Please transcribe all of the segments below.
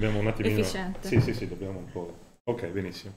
Dobbiamo un attimino... Efficiente. Sì, sì, sì, dobbiamo un po'... Ok, benissimo.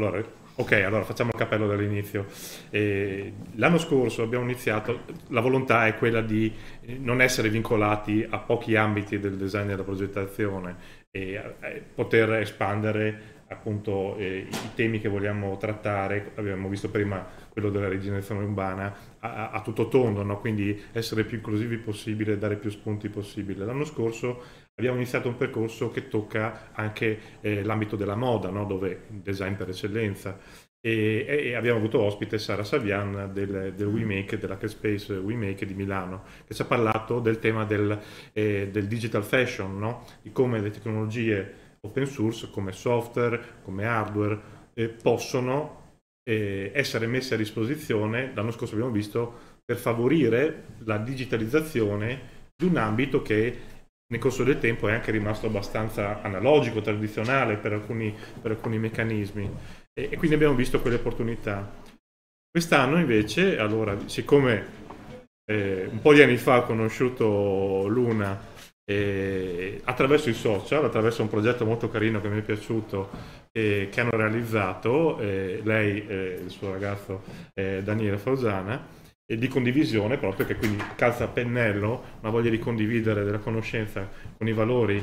Allora, ok, allora facciamo il cappello dall'inizio. Eh, l'anno scorso abbiamo iniziato, la volontà è quella di non essere vincolati a pochi ambiti del design e della progettazione e a, eh, poter espandere appunto eh, i temi che vogliamo trattare, abbiamo visto prima quello della rigenerazione urbana, a, a tutto tondo, no? quindi essere più inclusivi possibile, dare più spunti possibile. L'anno scorso abbiamo iniziato un percorso che tocca anche eh, l'ambito della moda, no? dove design per eccellenza. E, e, abbiamo avuto ospite Sara Savian del, del mm. WeMake, della Space WeMake di Milano, che ci ha parlato del tema del, eh, del digital fashion, no? di come le tecnologie open source, come software, come hardware, eh, possono eh, essere messe a disposizione, l'anno scorso abbiamo visto, per favorire la digitalizzazione di un ambito che nel corso del tempo è anche rimasto abbastanza analogico, tradizionale per alcuni, per alcuni meccanismi e, e, quindi abbiamo visto quelle opportunità. Quest'anno invece, allora, siccome eh, un po' di anni fa ho conosciuto Luna eh, attraverso i social, attraverso un progetto molto carino che mi è piaciuto, eh, che hanno realizzato eh, lei e eh, il suo ragazzo eh, Daniele Fausana, e di condivisione proprio che quindi calza a pennello la voglia di condividere della conoscenza con i valori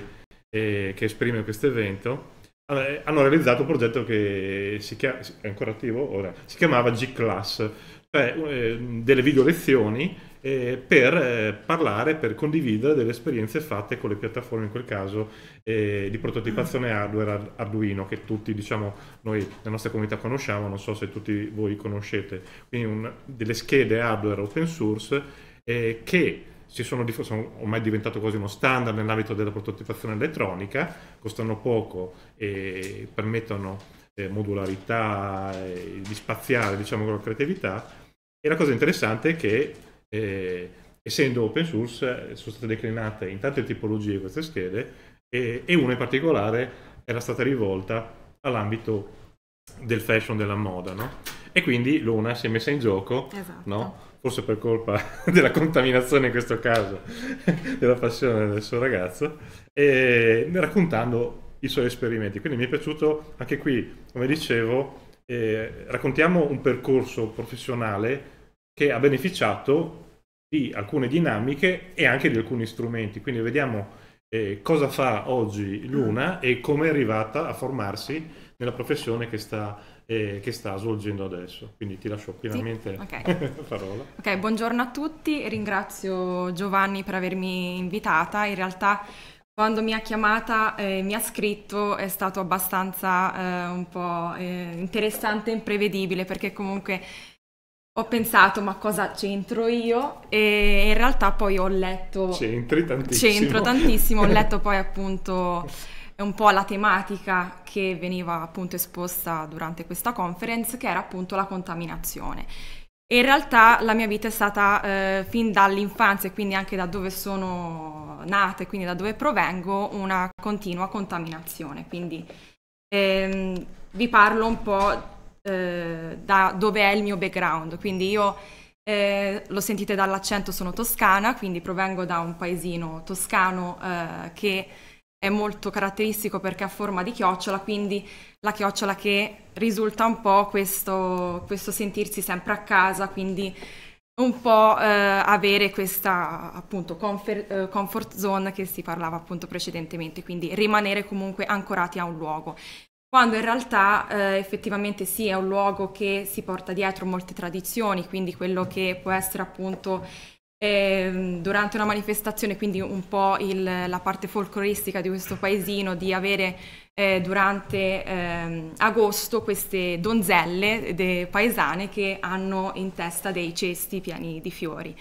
eh, che esprime questo evento eh, hanno realizzato un progetto che si chiama, è ancora attivo ora, si chiamava G-Class, cioè eh, delle video lezioni eh, per eh, parlare, per condividere delle esperienze fatte con le piattaforme, in quel caso eh, di prototipazione hardware Arduino, che tutti diciamo noi nella nostra comunità conosciamo, non so se tutti voi conoscete, quindi un, delle schede hardware open source eh, che sono, sono, ormai diventato quasi uno standard nell'ambito della prototipazione elettronica, costano poco e permettono eh, modularità, eh, di spaziare diciamo con la creatività. E la cosa interessante è che eh, essendo open source sono state declinate in tante tipologie queste schede e, e una in particolare era stata rivolta all'ambito del fashion, della moda, no? E quindi l'una si è messa in gioco, esatto. no? forse per colpa della contaminazione in questo caso, della passione del suo ragazzo, e raccontando i suoi esperimenti. Quindi mi è piaciuto anche qui, come dicevo, eh, raccontiamo un percorso professionale che ha beneficiato di alcune dinamiche e anche di alcuni strumenti. Quindi vediamo eh, cosa fa oggi Luna mm. e come è arrivata a formarsi nella professione che sta, eh, che sta svolgendo adesso. Quindi ti lascio pienamente sì? okay. la parola. Ok, buongiorno a tutti, ringrazio Giovanni per avermi invitata. In realtà quando mi ha chiamata e eh, mi ha scritto è stato abbastanza eh, un po' eh, interessante e imprevedibile perché comunque ho pensato ma cosa c'entro io e in realtà poi ho letto... C'entri tantissimo. C'entro tantissimo, ho letto poi appunto un po' la tematica che veniva appunto esposta durante questa conference che era appunto la contaminazione. E in realtà la mia vita è stata eh, fin dall'infanzia, e quindi anche da dove sono nata e quindi da dove provengo, una continua contaminazione. Quindi ehm, vi parlo un po' Eh, da dove è il mio background. Quindi io, eh, lo sentite dall'accento, sono toscana, quindi provengo da un paesino toscano eh, che è molto caratteristico perché ha forma di chiocciola, quindi la chiocciola che risulta un po' questo, questo sentirsi sempre a casa, quindi un po' eh, avere questa appunto comfort, eh, comfort zone che si parlava appunto precedentemente, quindi rimanere comunque ancorati a un luogo quando in realtà eh, effettivamente sì è un luogo che si porta dietro molte tradizioni, quindi quello che può essere appunto eh, durante una manifestazione, quindi un po' il, la parte folcloristica di questo paesino, di avere eh, durante ehm, agosto queste donzelle paesane che hanno in testa dei cesti pieni di fiori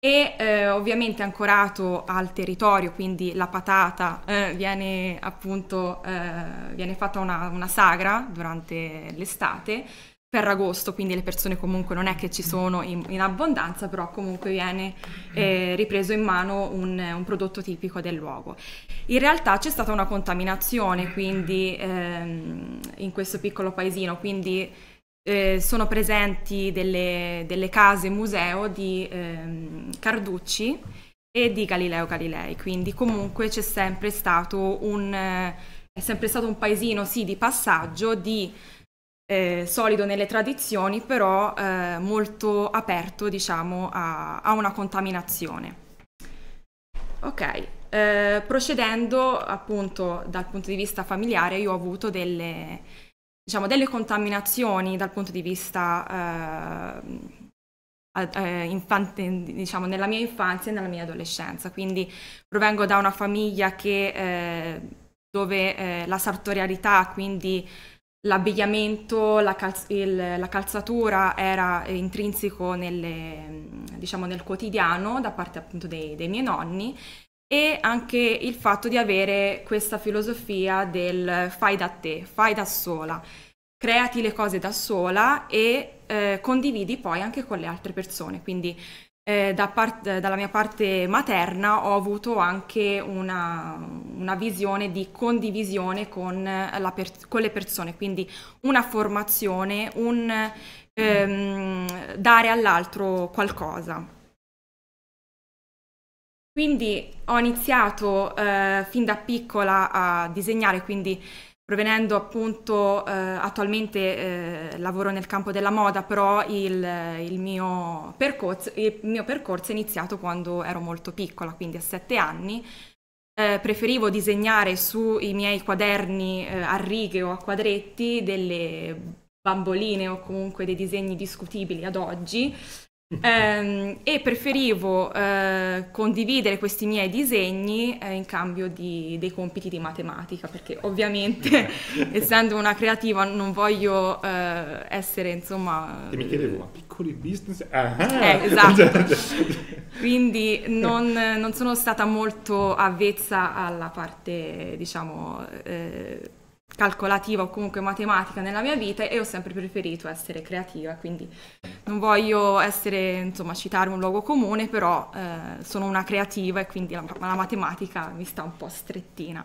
e eh, ovviamente ancorato al territorio, quindi la patata eh, viene appunto eh, viene fatta una, una, sagra durante l'estate per agosto, quindi le persone comunque non è che ci sono in, in abbondanza, però comunque viene eh, ripreso in mano un, un, prodotto tipico del luogo. In realtà c'è stata una contaminazione, quindi ehm, in questo piccolo paesino, quindi eh, sono presenti delle, delle, case museo di ehm, Carducci e di Galileo Galilei, quindi comunque c'è sempre stato un, eh, è sempre stato un paesino sì di passaggio, di eh, solido nelle tradizioni, però eh, molto aperto diciamo a, a una contaminazione. Ok, eh, procedendo appunto dal punto di vista familiare io ho avuto delle diciamo, delle contaminazioni dal punto di vista eh, eh, infante, diciamo, nella mia infanzia e nella mia adolescenza. Quindi provengo da una famiglia che, eh, dove eh, la sartorialità, quindi l'abbigliamento, la, calz il, la, calzatura era intrinseco nelle, diciamo, nel quotidiano da parte appunto dei, dei miei nonni e anche il fatto di avere questa filosofia del fai da te, fai da sola, creati le cose da sola e eh, condividi poi anche con le altre persone. Quindi eh, da part- dalla mia parte materna ho avuto anche una, una visione di condivisione con, per- con, le persone, quindi una formazione, un ehm, dare all'altro qualcosa. Quindi ho iniziato eh, fin da piccola a disegnare, quindi provenendo appunto eh, attualmente eh, lavoro nel campo della moda, però il, il, mio percorso, il, mio percorso, è iniziato quando ero molto piccola, quindi a sette anni. Eh, preferivo disegnare sui miei quaderni eh, a righe o a quadretti delle bamboline o comunque dei disegni discutibili ad oggi, eh, e preferivo eh, condividere questi miei disegni eh, in cambio di, dei compiti di matematica perché ovviamente essendo una creativa non voglio eh, essere insomma e mi chiedevo ma piccoli business ah, ah eh, cioè, esatto cioè, quindi non, non, sono stata molto avvezza alla parte diciamo eh, calcolativa o comunque matematica nella mia vita e ho sempre preferito essere creativa, quindi non voglio essere, insomma, citare un luogo comune, però eh, sono una creativa e quindi la, la, matematica mi sta un po' strettina.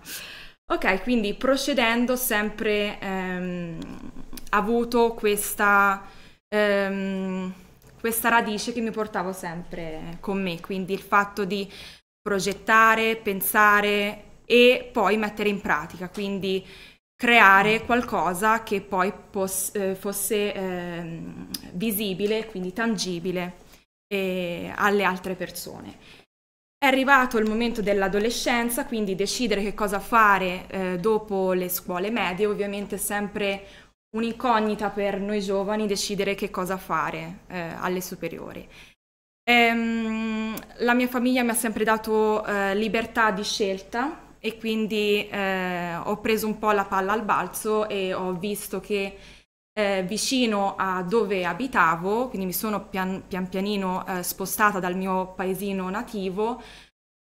Ok, quindi procedendo sempre ehm, avuto questa, ehm, questa radice che mi portavo sempre con me, quindi il fatto di progettare, pensare e poi mettere in pratica, quindi creare qualcosa che poi eh, fosse eh, visibile, quindi tangibile eh, alle altre persone. È arrivato il momento dell'adolescenza, quindi decidere che cosa fare eh, dopo le scuole medie, ovviamente è sempre un'incognita per noi giovani decidere che cosa fare eh, alle superiori. Ehm, la mia famiglia mi ha sempre dato eh, libertà di scelta, e quindi eh, ho preso un po' la palla al balzo e ho visto che eh, vicino a dove abitavo, quindi mi sono pian, pian pianino eh, spostata dal mio paesino nativo,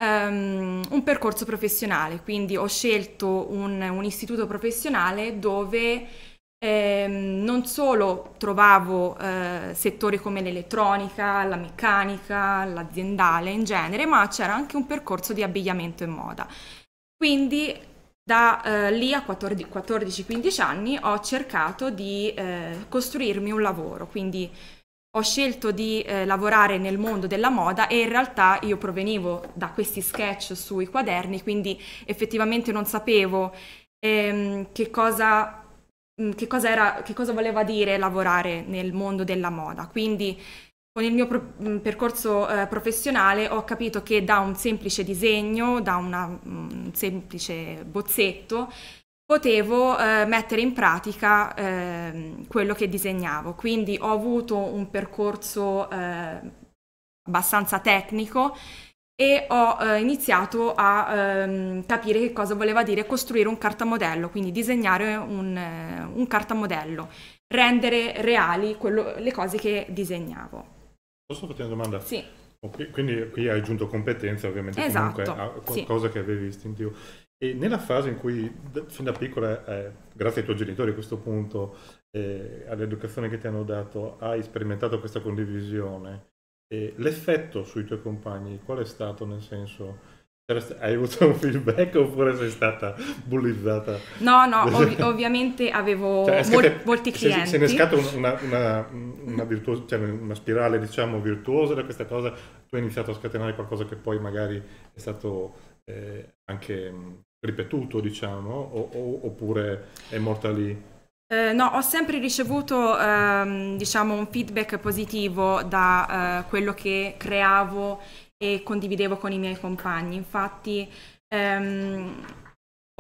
ehm, un percorso professionale, quindi ho scelto un, un istituto professionale dove ehm, non solo trovavo eh, settori come l'elettronica, la meccanica, l'aziendale in genere, ma c'era anche un percorso di abbigliamento e moda. Quindi da eh, lì a 14-15 anni ho cercato di eh, costruirmi un lavoro, quindi ho scelto di eh, lavorare nel mondo della moda e in realtà io provenivo da questi sketch sui quaderni, quindi effettivamente non sapevo ehm, che, cosa, mm, che, cosa era, che cosa voleva dire lavorare nel mondo della moda. Quindi con il mio pro- mm, percorso eh, professionale ho capito che da un semplice disegno, da una, un mm, semplice bozzetto, potevo eh, mettere in pratica eh, quello che disegnavo. Quindi ho avuto un percorso eh, abbastanza tecnico e ho eh, iniziato a ehm, capire che cosa voleva dire costruire un cartamodello, quindi disegnare un, eh, un cartamodello, rendere reali quello, le cose che disegnavo. Posso farti una domanda? Sì. Okay, quindi qui hai aggiunto competenze ovviamente, esatto, comunque qualcosa sì. che avevi istintivo. E nella fase in cui, fin da piccola, eh, grazie ai tuoi genitori a questo punto, eh, all'educazione che ti hanno dato, hai sperimentato questa condivisione, eh, l'effetto sui tuoi compagni qual è stato nel senso cioè, hai avuto un feedback oppure sei stata bullizzata? No, no, ov- ovviamente avevo cioè, mol- molti clienti. Se, se ne scatta una, una, una, virtuos- cioè una, spirale, diciamo, virtuosa da questa cosa, tu hai iniziato a scatenare qualcosa che poi magari è stato eh, anche mm, ripetuto, diciamo, o, o, oppure è morta lì? Eh, no, ho sempre ricevuto ehm, diciamo, un feedback positivo da eh, quello che creavo e condividevo con i miei compagni. Infatti, ehm,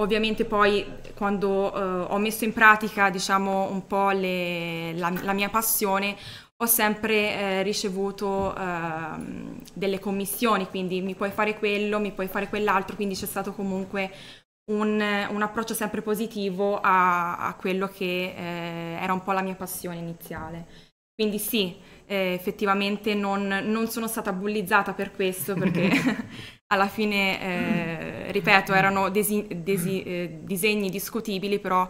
ovviamente poi quando eh, ho messo in pratica, diciamo, un po' le, la, la, mia passione, ho sempre eh, ricevuto eh, delle commissioni, quindi mi puoi fare quello, mi puoi fare quell'altro, quindi c'è stato comunque un, un approccio sempre positivo a, a quello che eh, era un po' la mia passione iniziale. Quindi sì, eh, effettivamente non, non, sono stata bullizzata per questo perché alla fine, eh, ripeto, erano desi, desi, eh, disegni discutibili però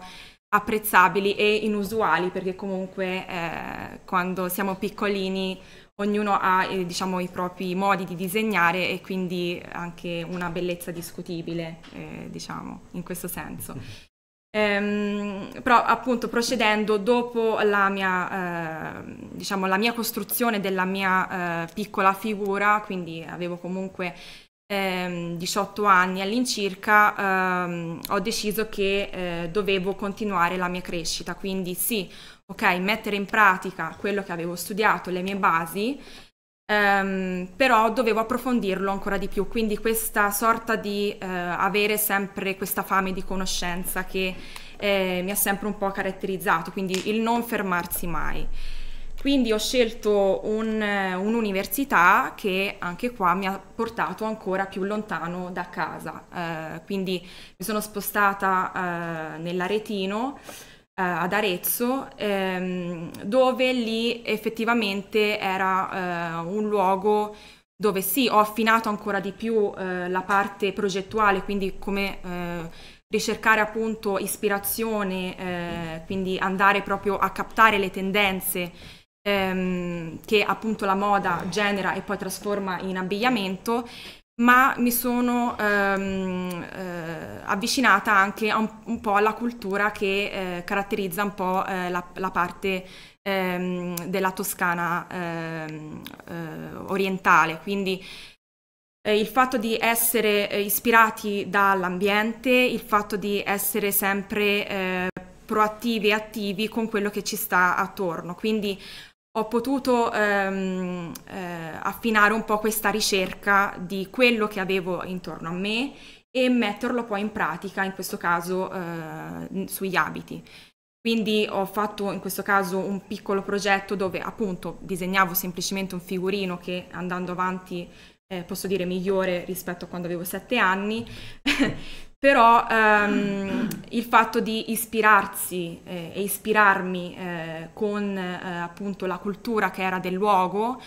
apprezzabili e inusuali perché comunque eh, quando siamo piccolini ognuno ha eh, diciamo, i propri modi di disegnare e quindi anche una bellezza discutibile eh, diciamo in questo senso. Ehm, però appunto procedendo dopo la mia, eh, diciamo, la mia costruzione della mia eh, piccola figura, quindi avevo comunque ehm, 18 anni all'incirca, ehm, ho deciso che eh, dovevo continuare la mia crescita, quindi sì, ok, mettere in pratica quello che avevo studiato, le mie basi, Um, però dovevo approfondirlo ancora di più, quindi questa sorta di uh, avere sempre questa fame di conoscenza che eh, mi ha sempre un po' caratterizzato, quindi il non fermarsi mai. Quindi ho scelto un, un'università che anche qua mi ha portato ancora più lontano da casa, uh, quindi mi sono spostata uh, nell'Aretino eh, ad Arezzo, ehm, dove lì effettivamente era eh, un luogo dove sì, ho affinato ancora di più eh, la parte progettuale, quindi come eh, ricercare appunto ispirazione, eh, quindi andare proprio a captare le tendenze ehm, che appunto la moda genera e poi trasforma in abbigliamento, ma mi sono ehm, eh, avvicinata anche un, un, po' alla cultura che eh, caratterizza un po' eh, la, la, parte ehm, della Toscana ehm, eh, orientale, quindi eh, il fatto di essere eh, ispirati dall'ambiente, il fatto di essere sempre proattivi e attivi con quello che ci sta attorno. Quindi ho potuto ehm, eh, affinare un po' questa ricerca di quello che avevo intorno a me e metterlo poi in pratica, in questo caso eh, sugli abiti. Quindi ho fatto in questo caso un piccolo progetto dove appunto disegnavo semplicemente un figurino che andando avanti eh, posso dire migliore rispetto a quando avevo sette anni, però ehm, il fatto di ispirarsi eh, e ispirarmi eh, con eh, appunto la cultura che era del luogo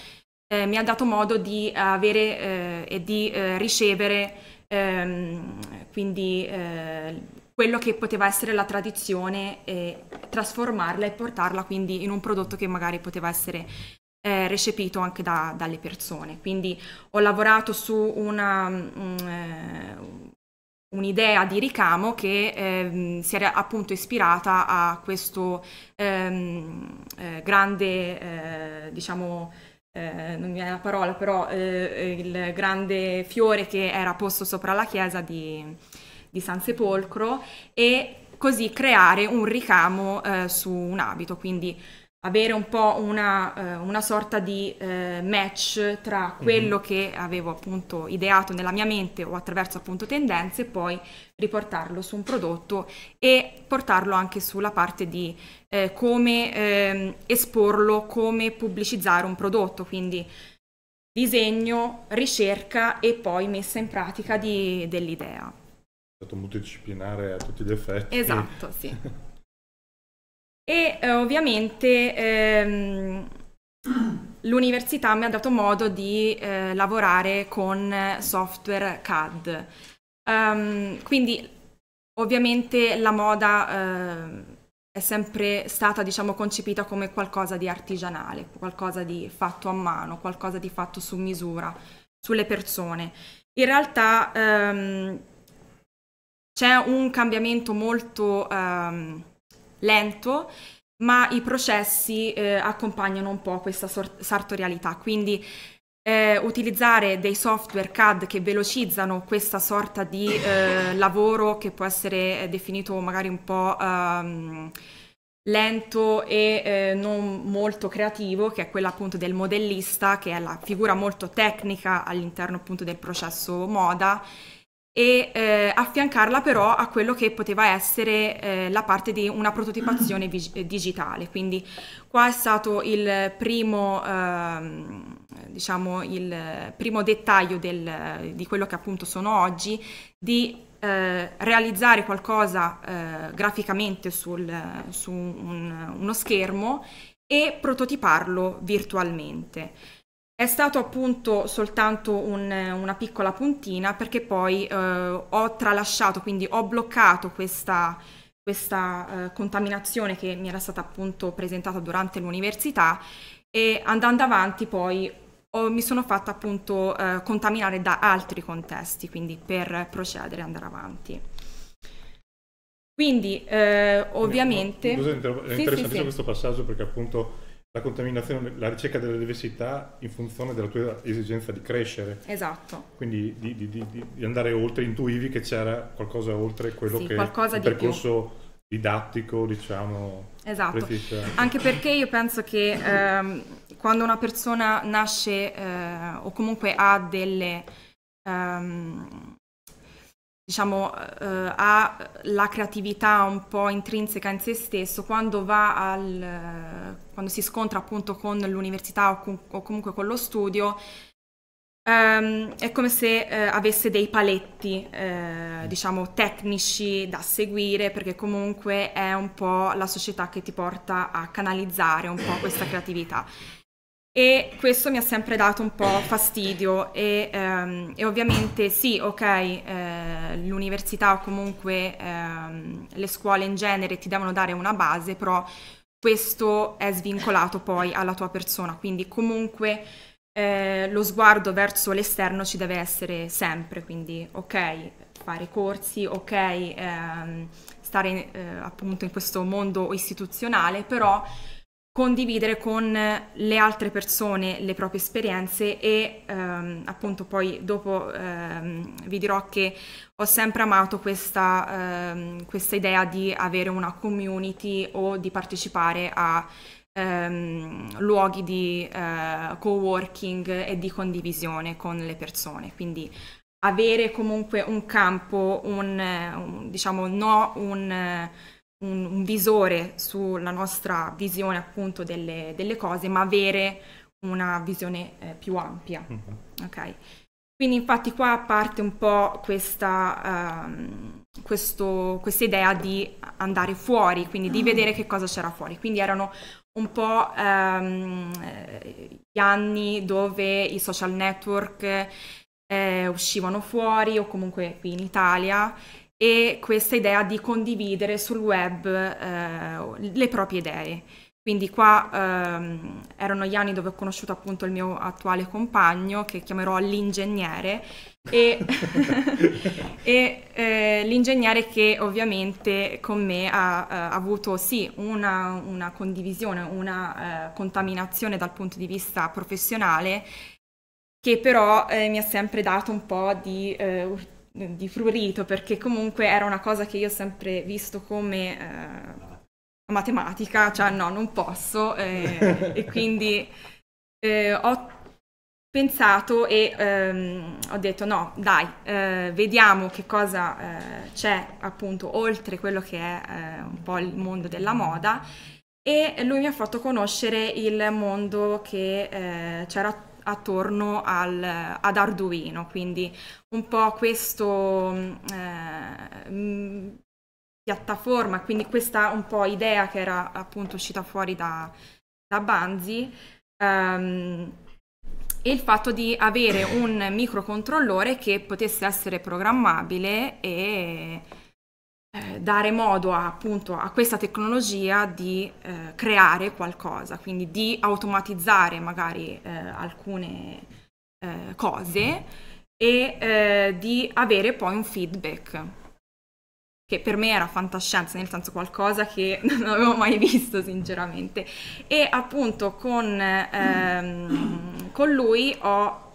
eh, mi ha dato modo di avere eh, e di ricevere ehm, quindi eh, quello che poteva essere la tradizione, e trasformarla e portarla quindi in un prodotto che magari poteva essere eh, recepito anche da, dalle persone. Quindi ho lavorato su mm, eh, un'idea di ricamo che ehm, si era appunto ispirata a questo ehm, eh, grande, eh, diciamo, eh, non mi viene la parola, però eh, eh, il grande fiore che era posto sopra la chiesa di, di San Sepolcro e così creare un ricamo eh, su un abito, quindi avere un po' una, eh, una sorta di eh, match tra mhm. quello mm-hmm. che avevo appunto ideato nella mia mente o attraverso appunto tendenze e poi riportarlo su un prodotto e portarlo anche sulla parte di eh, come ehm, esporlo, come pubblicizzare un prodotto, quindi disegno, ricerca e poi messa in pratica di, dell'idea. È stato multidisciplinare a tutti gli effetti. Esatto, sì. E eh, ovviamente ehm, l'università mi ha dato modo di eh, lavorare con software CAD. Um, ehm, quindi ovviamente la moda eh, è sempre stata diciamo concepita come qualcosa di artigianale, qualcosa di fatto a mano, qualcosa di fatto su misura, sulle persone. In realtà ehm, c'è un cambiamento molto... Ehm, lento, ma i processi eh, accompagnano un po' questa sort- sartorialità. Quindi eh, utilizzare dei software CAD che velocizzano questa sorta di eh, lavoro che può essere eh, definito magari un po' ehm, lento e eh, non molto creativo, che è quella appunto del modellista, che è la figura molto tecnica all'interno appunto del processo moda e eh, affiancarla però a quello che poteva essere eh, la parte di una prototipazione vi- eh, digitale. Quindi qua è stato il primo, ehm, diciamo, il primo dettaglio del, di quello che appunto sono oggi, di eh, realizzare qualcosa eh, graficamente sul, su un, uno schermo e prototiparlo virtualmente. È stato appunto soltanto un, eh, una piccola puntina perché poi eh, ho tralasciato, quindi ho bloccato questa, questa eh, contaminazione che mi era stata appunto presentata durante l'università e andando avanti poi ho, mi sono fatta appunto eh, contaminare da altri contesti, quindi per procedere e andare avanti. Quindi eh, ovviamente... Scusa, inter- è interessante sì, sì, sì. questo passaggio perché appunto la contaminazione, la ricerca della diversità in funzione della tua esigenza di crescere. Esatto. Quindi di, di, di, di andare oltre, intuivi che c'era qualcosa oltre quello sì, che qualcosa il percorso più. didattico, diciamo. Esatto. Precisa. Anche perché io penso che ehm, quando una persona nasce eh, o comunque ha delle ehm, diciamo, eh, ha la creatività un po' intrinseca in se stesso, quando, al, eh, quando si scontra appunto con l'università o, com o, comunque con lo studio, ehm, è come se eh, avesse dei paletti, eh, diciamo, tecnici da seguire, perché comunque è un po' la società che ti porta a canalizzare un po' questa creatività. E questo mi ha sempre dato un po' fastidio e, ehm, e ovviamente sì, ok, eh, l'università o comunque ehm, le scuole in genere ti devono dare una base, però questo è svincolato poi alla tua persona, quindi comunque eh, lo sguardo verso l'esterno ci deve essere sempre, quindi ok, fare corsi, ok, ehm, stare eh, appunto in questo mondo istituzionale, però condividere con eh, le altre persone le proprie esperienze e ehm, appunto poi dopo ehm, vi dirò che ho sempre amato questa, ehm, questa, idea di avere una community o di partecipare a ehm, luoghi di eh, co-working e di condivisione con le persone. Quindi avere comunque un campo, un, eh, un diciamo no un un, un visore sulla nostra visione appunto delle, delle cose, ma avere una visione eh, più ampia. Mm-hmm. Okay. Quindi infatti qua parte un po' questa, um, questo, questa idea di andare fuori, quindi di ah. vedere che cosa c'era fuori. Quindi erano un po' um, gli anni dove i social network eh, uscivano fuori o comunque qui in Italia e questa idea di condividere sul web eh, le proprie idee. Quindi qua ehm, erano gli anni dove ho conosciuto appunto il mio attuale compagno, che chiamerò l'ingegnere, e, e eh, l'ingegnere che ovviamente con me ha, ha eh, avuto sì una, una condivisione, una eh, contaminazione dal punto di vista professionale, che però eh, mi ha sempre dato un po' di eh, di prurito perché comunque era una cosa che io ho sempre visto come eh, matematica, cioè no, non posso eh, e quindi eh, ho pensato e ehm, ho detto no, dai, eh, vediamo che cosa eh, c'è appunto oltre quello che è eh, un po' il mondo della moda e lui mi ha fatto conoscere il mondo che c'era attorno al, ad Arduino, quindi un po' questo mm, eh, mm, piattaforma, quindi questa un po' idea che era appunto uscita fuori da, da Banzi ehm, e il fatto di avere un microcontrollore che potesse essere programmabile e eh, dare modo a, appunto a questa tecnologia di eh, creare qualcosa, quindi di automatizzare magari eh, alcune eh, cose e eh, di avere poi un feedback che per me era fantascienza, nel senso qualcosa che non avevo mai visto sinceramente. E appunto con, ehm, con lui ho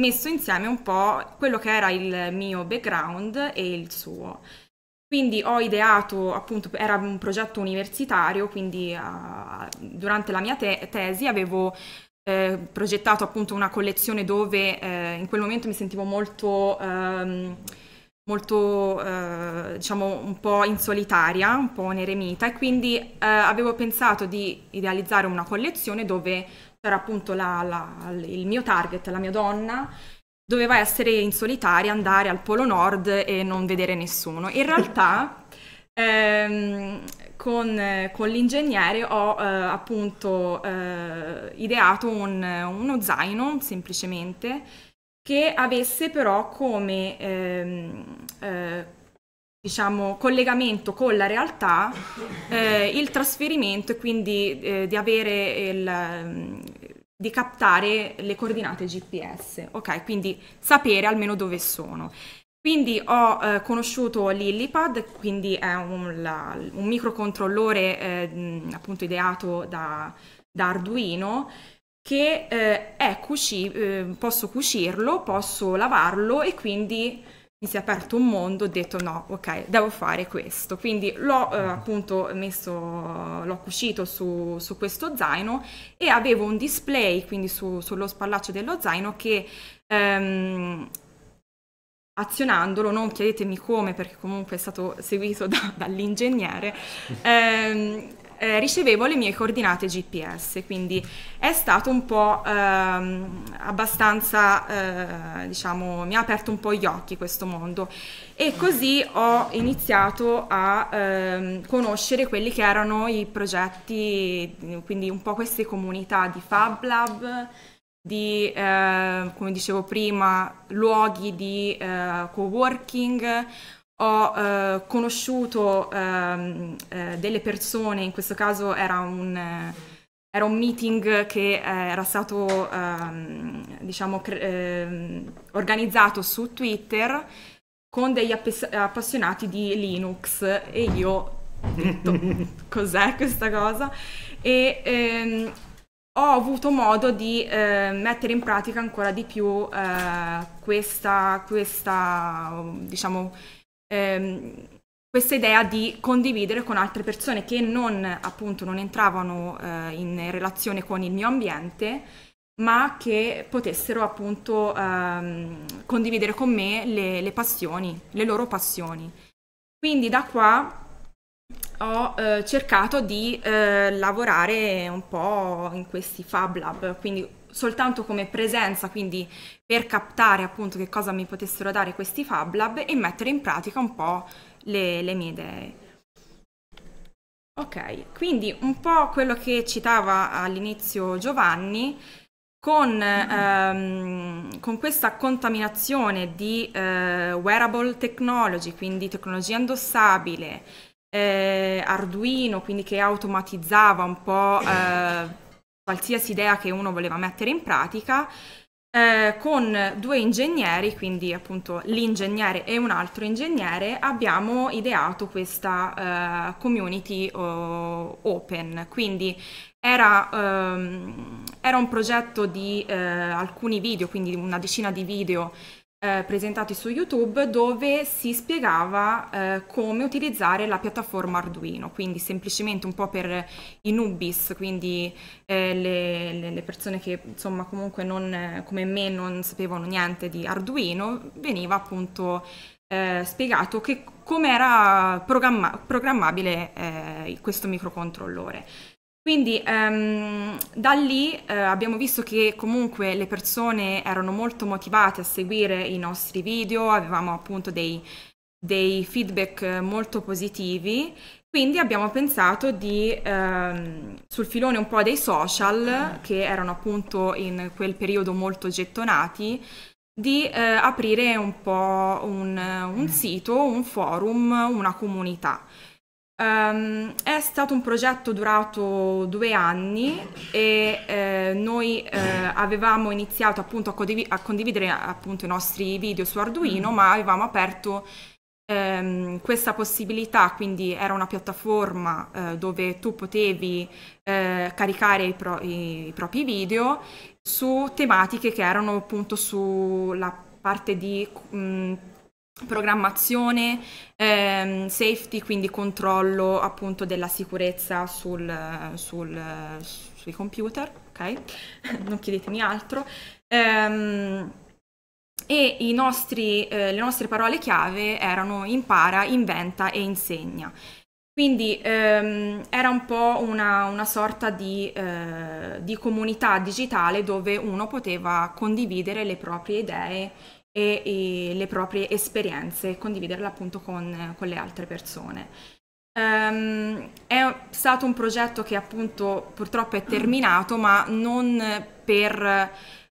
messo insieme un po' quello che era il mio background e il suo. Quindi ho ideato, appunto, era un progetto universitario, quindi uh, durante la mia te tesi avevo eh, progettato appunto una collezione dove eh, in quel momento mi sentivo molto, ehm, molto eh, diciamo, un po' in solitaria, un po' un'eremita e quindi eh, avevo pensato di idealizzare una collezione dove c'era appunto la, la, il mio target, la mia donna, doveva essere in solitaria, andare al Polo Nord e non vedere nessuno. In realtà ehm, con, con l'ingegnere ho eh, appunto eh, ideato un, uno zaino semplicemente che avesse però come ehm, eh, diciamo, collegamento con la realtà eh, il trasferimento e quindi eh, di avere il di captare le coordinate GPS, ok? Quindi sapere almeno dove sono. Quindi ho eh, conosciuto Lillipad, quindi è un, la, un microcontrollore eh, appunto ideato da, da Arduino che eh, cuci eh, posso cucirlo, posso lavarlo e quindi mi si è aperto un mondo, ho detto no, ok, devo fare questo. Quindi l'ho eh, mm-hmm. appunto messo, l'ho cucito su, su, questo zaino e avevo un display, quindi su, sullo spallaccio dello zaino che ehm, azionandolo, non chiedetemi come perché comunque è stato seguito da, dall'ingegnere, ehm, eh, ricevevo le mie coordinate GPS, quindi è stato un po' ehm, abbastanza, eh, diciamo, mi ha aperto un po' gli occhi questo mondo e così ho iniziato a ehm, conoscere quelli che erano i progetti, quindi un po' queste comunità di Fab Lab, di, eh, come dicevo prima, luoghi di eh, co-working ho eh, conosciuto ehm, eh, delle persone, in questo caso era un, eh, era un meeting che eh, era stato ehm, diciamo, ehm, organizzato su Twitter con degli appassionati di Linux e io ho detto cos'è questa cosa e ehm, ho avuto modo di eh, mettere in pratica ancora di più eh, questa, questa, diciamo, ehm, questa idea di condividere con altre persone che non, appunto, non entravano eh, in relazione con il mio ambiente, ma che potessero appunto ehm, condividere con me le, le, passioni, le loro passioni. Quindi da qua ho eh, cercato di eh, lavorare un po' in questi Fab Lab, quindi soltanto come presenza, quindi per captare appunto che cosa mi potessero dare questi Fab Lab e mettere in pratica un po' le, le mie idee. Ok, quindi un po' quello che citava all'inizio Giovanni, con, ehm, con, questa contaminazione di eh, wearable technology, quindi tecnologia indossabile, eh, Arduino, quindi che automatizzava un po' eh, qualsiasi idea che uno voleva mettere in pratica, eh, con due ingegneri, quindi appunto l'ingegnere e un altro ingegnere, abbiamo ideato questa eh, community oh, open. Quindi era, ehm, era, un progetto di eh, alcuni video, quindi una decina di video eh, presentati su YouTube dove si spiegava eh, come utilizzare la piattaforma Arduino, quindi semplicemente un po' per i nubis, quindi eh, le, le, persone che insomma comunque non, come me non sapevano niente di Arduino, veniva appunto eh, spiegato come era programma- programmabile eh, questo microcontrollore. Quindi ehm, da lì eh, abbiamo visto che comunque le persone erano molto motivate a seguire i nostri video, avevamo appunto dei, dei feedback molto positivi, quindi abbiamo pensato di, ehm, sul filone un po' dei social, che erano appunto in quel periodo molto gettonati, di eh, aprire un po' un, un sito, un forum, una comunità. Um, è stato un progetto durato due anni e eh, noi eh, avevamo iniziato appunto a, condiv a condividere appunto, i nostri video su Arduino, mm. ma avevamo aperto ehm, questa possibilità, quindi era una piattaforma eh, dove tu potevi eh, caricare i, pro i, i propri video su tematiche che erano appunto sulla parte di mh, programmazione, ehm, safety, quindi controllo appunto della sicurezza sul, sul, sui computer, ok? non chiedetemi altro. Ehm, e nostri, eh, le nostre parole chiave erano impara, inventa e insegna. Quindi ehm, era un po' una, una sorta di, eh, di comunità digitale dove uno poteva condividere le proprie idee e, e le proprie esperienze e condividerle appunto con, con le altre persone. Um, è stato un progetto che appunto purtroppo è terminato, ma non per,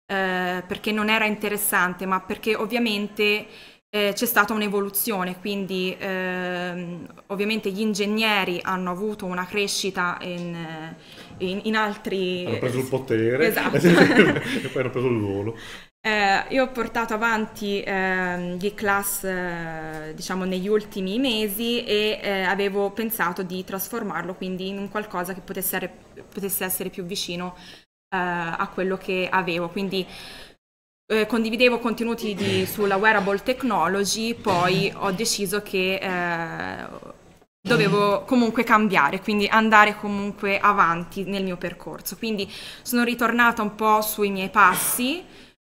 eh, perché non era interessante, ma perché ovviamente eh, c'è stata un'evoluzione, quindi ehm, ovviamente gli ingegneri hanno avuto una crescita in, in, in altri... Hanno preso il potere esatto. poi hanno preso il volo. Eh, io ho portato avanti eh, G-Class eh, diciamo negli ultimi mesi e eh, avevo pensato di trasformarlo quindi in un qualcosa che potesse, re, potesse essere più vicino eh, a quello che avevo. Quindi eh, condividevo contenuti di, sulla wearable technology, poi ho deciso che eh, dovevo comunque cambiare, quindi andare comunque avanti nel mio percorso. Quindi sono ritornata un po' sui miei passi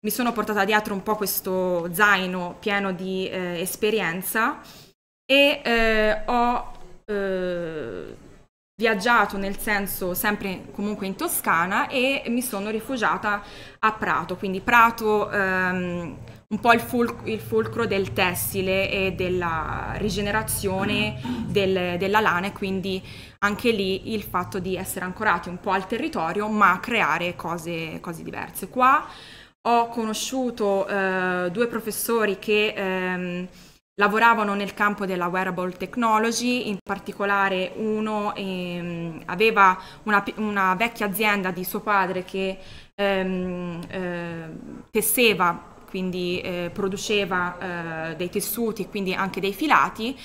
mi sono portata dietro un po' questo zaino pieno di eh, esperienza e eh, ho eh, viaggiato nel senso sempre comunque in Toscana e mi sono rifugiata a Prato, quindi Prato ehm, un po' il, fol il, fulcro del tessile e della rigenerazione del, della lana e quindi anche lì il fatto di essere ancorati un po' al territorio ma creare cose, cose diverse. Qua ho conosciuto eh, due professori che ehm, lavoravano nel campo della wearable technology, in particolare uno ehm, aveva una, una, vecchia azienda di suo padre che ehm, eh, tesseva, quindi eh, produceva eh, dei tessuti e quindi anche dei filati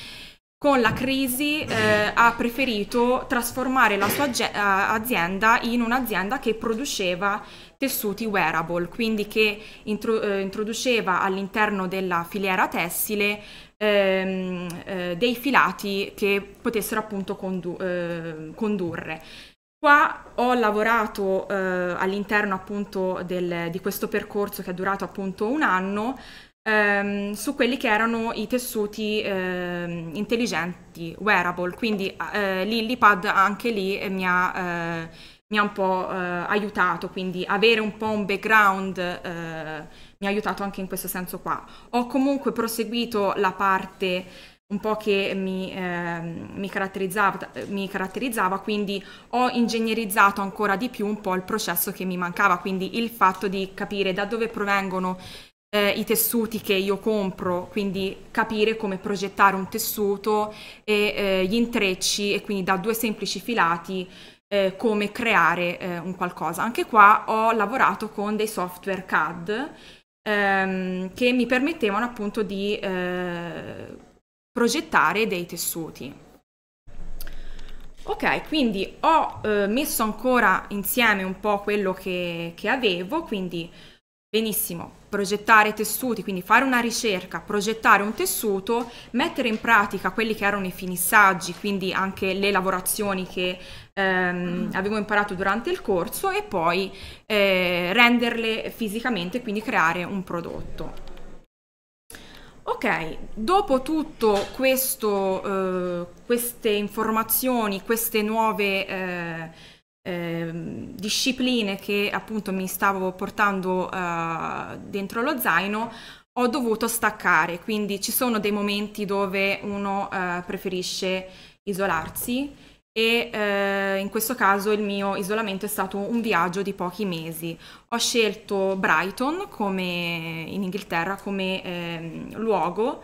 con la crisi eh, ha preferito trasformare la sua azienda in un'azienda che produceva tessuti wearable, quindi che intro, eh, introduceva all'interno della filiera tessile ehm, eh, dei filati che potessero appunto condu eh, condurre. Qua ho lavorato eh, all'interno appunto del, di questo percorso che è durato appunto un anno ehm, su quelli che erano i tessuti ehm, intelligenti, wearable, quindi eh, Lillipad anche lì eh, mi ha mi ha un po' eh, aiutato, quindi avere un po' un background eh, mi ha aiutato anche in questo senso qua. Ho comunque proseguito la parte un po' che mi, eh, mi, caratterizzava, mi, caratterizzava, quindi ho ingegnerizzato ancora di più un po' il processo che mi mancava, quindi il fatto di capire da dove provengono eh, i tessuti che io compro, quindi capire come progettare un tessuto e eh, gli intrecci e quindi da due semplici filati eh, come creare eh, un qualcosa. Anche qua ho lavorato con dei software CAD ehm, che mi permettevano appunto di eh, progettare dei tessuti. Ok, quindi ho eh, messo ancora insieme un po' quello che, che avevo, quindi benissimo, progettare tessuti, quindi fare una ricerca, progettare un tessuto, mettere in pratica quelli che erano i finissaggi, quindi anche le lavorazioni che ehm, avevo imparato durante il corso e poi eh, renderle fisicamente, quindi creare un prodotto. Ok, dopo tutte eh, queste informazioni, queste nuove eh, eh, discipline che appunto mi stavo portando eh, dentro lo zaino, ho dovuto staccare, quindi ci sono dei momenti dove uno eh, preferisce isolarsi e eh, in questo caso il mio isolamento è stato un viaggio di pochi mesi. Ho scelto Brighton come, in Inghilterra come eh, luogo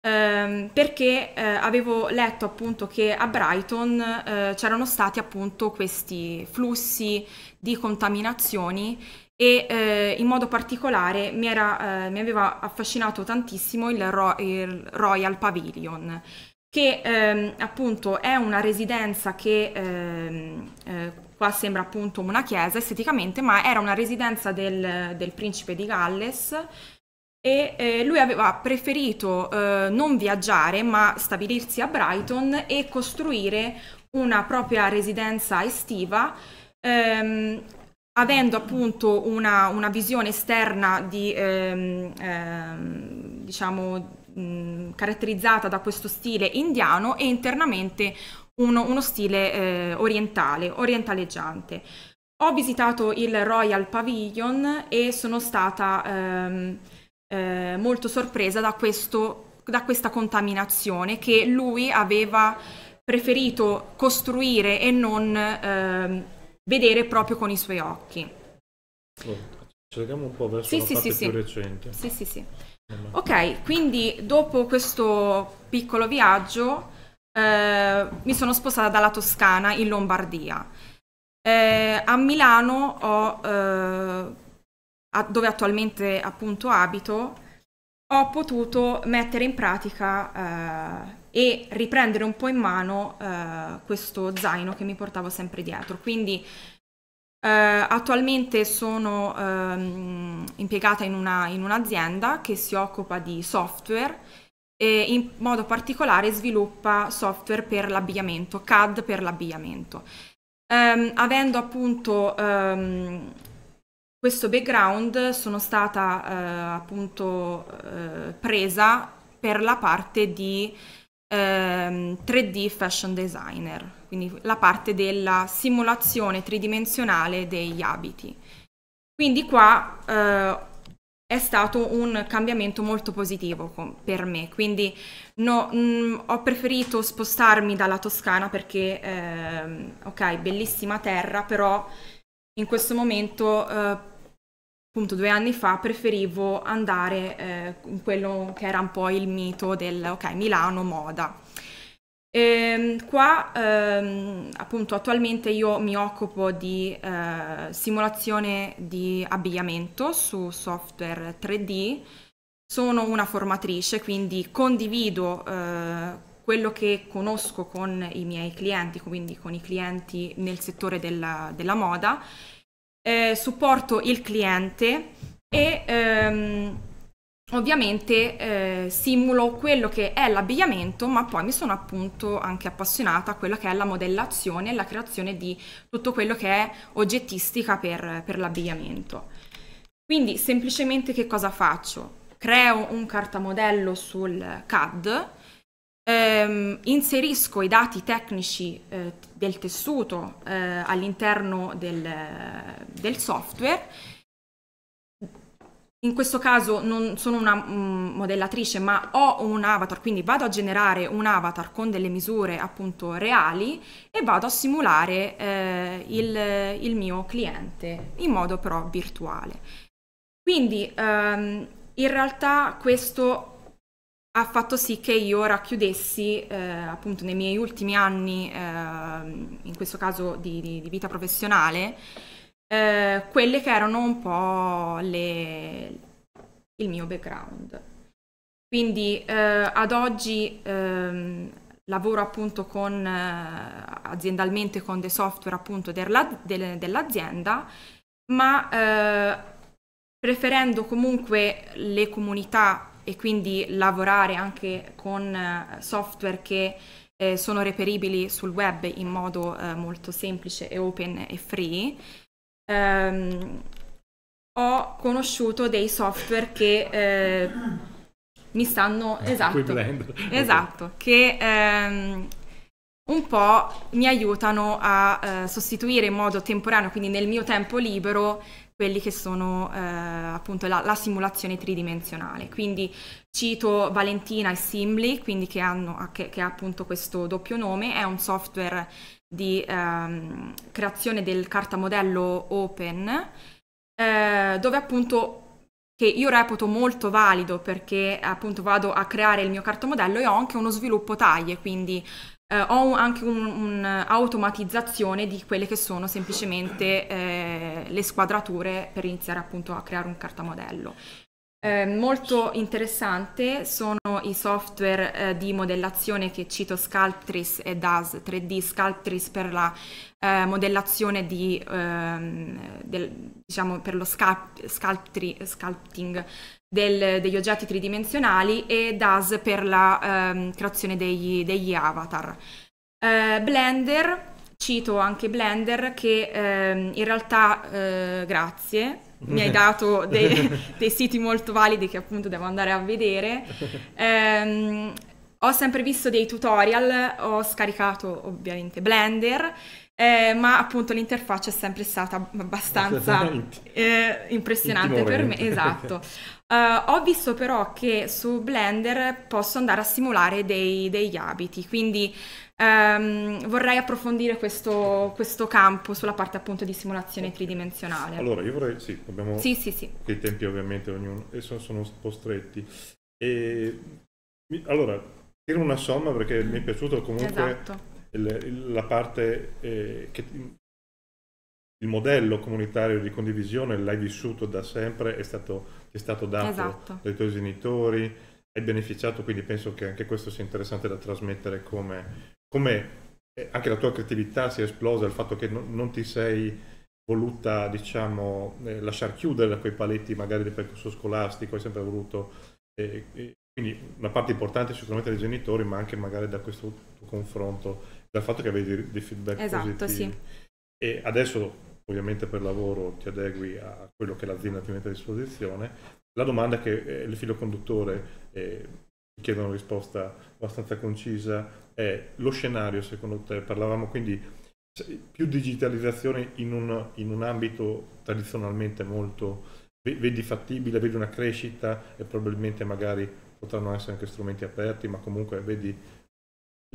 ehm, perché eh, avevo letto appunto che a Brighton eh, c'erano stati appunto questi flussi di contaminazioni e eh, in modo particolare mi, era, eh, mi aveva affascinato tantissimo il, Ro il Royal Pavilion che ehm, appunto è una residenza che ehm, eh, qua sembra appunto una chiesa esteticamente, ma era una residenza del, del principe di Galles e eh, lui aveva preferito eh, non viaggiare ma stabilirsi a Brighton e costruire una propria residenza estiva ehm, avendo appunto una, una, visione esterna di, ehm, ehm, diciamo, caratterizzata da questo stile indiano e internamente uno, uno stile eh, orientale, orientaleggiante. Ho visitato il Royal Pavilion e sono stata ehm, eh, molto sorpresa da, questo, da questa contaminazione che lui aveva preferito costruire e non ehm, vedere proprio con i suoi occhi. Oh, cerchiamo un po' verso sì, la sì, parte sì, più sì. recente. Sì, sì, sì. Ok, quindi dopo questo piccolo viaggio eh, mi sono sposata dalla Toscana in Lombardia. Eh, a Milano, ho, eh, a, dove attualmente appunto abito, ho potuto mettere in pratica eh, e riprendere un po' in mano eh, questo zaino che mi portavo sempre dietro. Quindi eh, attualmente sono ehm, impiegata in, un'azienda che si occupa di software e in modo particolare sviluppa software per l'abbigliamento, CAD per l'abbigliamento. Eh, avendo appunto ehm, questo background sono stata eh, appunto eh, presa per la parte di 3D ehm, fashion designer quindi la parte della simulazione tridimensionale degli abiti. Quindi qua eh, è stato un cambiamento molto positivo per me, quindi no, mh, mm, ho preferito spostarmi dalla Toscana perché, eh, ok, bellissima terra, però in questo momento, eh, appunto due anni fa, preferivo andare eh, in quello che era un po' il mito del, ok, Milano, moda. E ehm, qua ehm, appunto attualmente io mi occupo di eh, simulazione di abbigliamento su software 3D, sono una formatrice quindi condivido eh, quello che conosco con i miei clienti, quindi con i clienti nel settore della, della moda, eh, supporto il cliente e ehm, Ovviamente eh, simulo quello che è l'abbigliamento, ma poi mi sono appunto anche appassionata a quella che è la modellazione e la creazione di tutto quello che è oggettistica per, per l'abbigliamento. Quindi semplicemente che cosa faccio? Creo un cartamodello sul CAD, ehm, inserisco i dati tecnici eh, del tessuto eh, all'interno del, del software in questo caso non sono una mm, modellatrice ma ho un avatar, quindi vado a generare un avatar con delle misure appunto reali e vado a simulare eh, il, il, mio cliente in modo però virtuale. Quindi um, in realtà questo ha fatto sì che io racchiudessi eh, appunto nei miei ultimi anni, eh, in questo caso di, di, di vita professionale, eh, quelle che erano un po' le, il mio background. Quindi eh, ad oggi ehm, lavoro appunto con, eh, aziendalmente con dei software appunto della, de, dell'azienda, ma eh, preferendo comunque le comunità e quindi lavorare anche con eh, software che eh, sono reperibili sul web in modo molto semplice e open e free, ehm, ho conosciuto dei software che eh, mi stanno... Ah, esatto, esatto che ehm, un po' mi aiutano a eh, sostituire in modo temporaneo, quindi nel mio tempo libero, quelli che sono eh, appunto la, la, simulazione tridimensionale. Quindi cito Valentina e Simly, quindi che, hanno, che, che ha appunto questo doppio nome, è un software di ehm, creazione del cartamodello open, eh, dove appunto che io reputo molto valido perché appunto vado a creare il mio cartamodello e ho anche uno sviluppo taglie, quindi eh, ho un, anche un'automatizzazione un di quelle che sono semplicemente eh, le squadrature per iniziare appunto a creare un cartamodello. Eh, molto interessante sono i software eh, di modellazione che cito Sculptris e DAS 3D Sculptris per la eh, modellazione di, ehm, del, diciamo per lo sculpt, sculpting del, degli oggetti tridimensionali e DAS per la ehm, creazione degli, degli avatar. Eh, Blender, cito anche Blender che ehm, in realtà, eh, grazie, mi hai dato dei, dei, siti molto validi che appunto devo andare a vedere. Eh, ho sempre visto dei tutorial, ho scaricato ovviamente Blender, eh, ma appunto l'interfaccia è sempre stata abbastanza eh, impressionante per me. Esatto. Uh, ho visto però che su Blender posso andare a simulare dei, degli abiti, quindi um, vorrei approfondire questo, questo, campo sulla parte appunto di simulazione tridimensionale. Allora, io vorrei, sì, abbiamo sì, sì, sì. i tempi ovviamente ognuno, e sono, sono un po' stretti. E, allora, tiro una somma perché mi è piaciuto comunque esatto. il, il, la parte eh, che il modello comunitario di condivisione l'hai vissuto da sempre, è stato, ti è stato dato esatto. dai tuoi genitori, hai beneficiato, quindi penso che anche questo sia interessante da trasmettere come, come eh, anche la tua creatività si è esplosa, il fatto che non, non ti sei voluta, diciamo, eh, lasciar chiudere da quei paletti magari del percorso scolastico, hai sempre voluto... Eh, eh, quindi una parte importante sicuramente dei genitori, ma anche magari da questo confronto, dal fatto che avevi dei feedback esatto, positivi. Esatto, sì. E adesso ovviamente per lavoro ti adegui a quello che l'azienda ti mette a disposizione. La domanda che eh, il filo conduttore eh, ti chiede una risposta abbastanza concisa è lo scenario secondo te? Parlavamo quindi più digitalizzazione in un, in un ambito tradizionalmente molto vedi fattibile, vedi una crescita e probabilmente magari potranno essere anche strumenti aperti, ma comunque vedi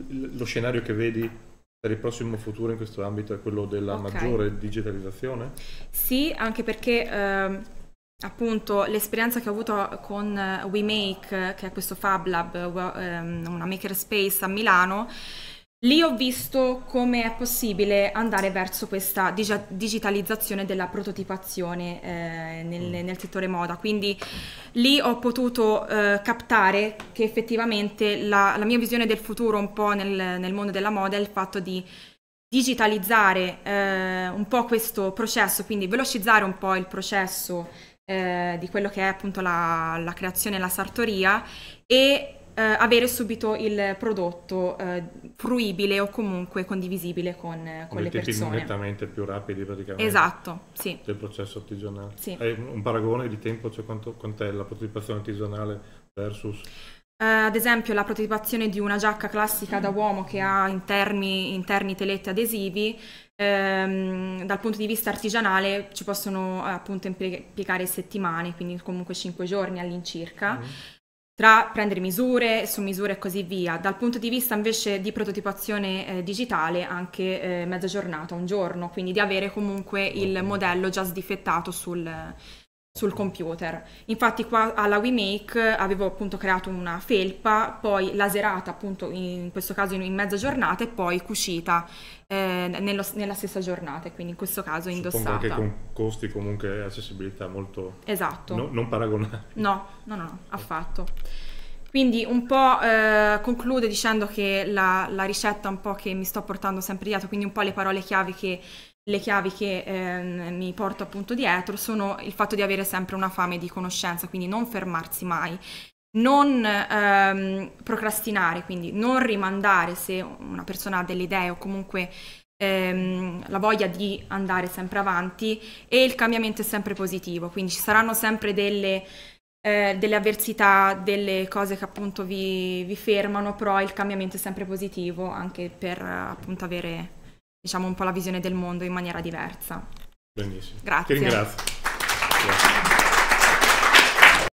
lo scenario che vedi per il prossimo futuro in questo ambito è quello della okay. maggiore digitalizzazione? Sì, anche perché eh, appunto l'esperienza che ho avuto con WeMake, che è questo Fab Lab, ehm, una makerspace a Milano, Lì ho visto come è possibile andare verso questa digitalizzazione della prototipazione eh, nel, mm. nel, settore moda, quindi lì ho potuto eh, captare che effettivamente la, la, mia visione del futuro un po' nel, nel, mondo della moda è il fatto di digitalizzare eh, un po' questo processo, quindi velocizzare un po' il processo eh, di quello che è appunto la, la creazione e la sartoria e eh, avere subito il prodotto eh, fruibile o comunque condivisibile con, eh, con le persone. nettamente più rapidi praticamente. Esatto, sì. Del processo artigianale. Sì. È un paragone di tempo, cioè quanto, quant'è la prototipazione artigianale versus... Eh, ad esempio la prototipazione di una giacca classica da uomo che ha interni, interni telette adesivi, ehm, dal punto di vista artigianale ci possono appunto impiegare settimane, quindi comunque 5 giorni all'incirca. Mm tra prendere misure su misure e così via. Dal punto di vista invece di prototipazione eh, digitale, anche eh, mezza giornata, un giorno, quindi di avere comunque il modello già sdifettato sul, sul computer. Infatti qua alla WeMake avevo appunto creato una felpa, poi laserata appunto in questo caso in, in mezza giornata e poi cucita eh, nello, nella stessa giornata, quindi in questo caso Suppongo indossata. Anche con costi comunque e accessibilità molto... Esatto. No, non paragonabili. No, no, no, no affatto. Quindi un po' eh, concludo dicendo che la, la ricetta un po' che mi sto portando sempre dietro, quindi un po' le parole chiave che le chiavi che eh, mi porto appunto dietro sono il fatto di avere sempre una fame di conoscenza, quindi non fermarsi mai, non ehm, procrastinare, quindi non rimandare se una persona ha delle idee o comunque ehm, la voglia di andare sempre avanti e il cambiamento è sempre positivo, quindi ci saranno sempre delle, eh, delle avversità, delle cose che appunto vi, vi fermano, però il cambiamento è sempre positivo anche per appunto avere diciamo un po' la visione del mondo in maniera diversa. Benissimo. Grazie. Ti ringrazio. Grazie.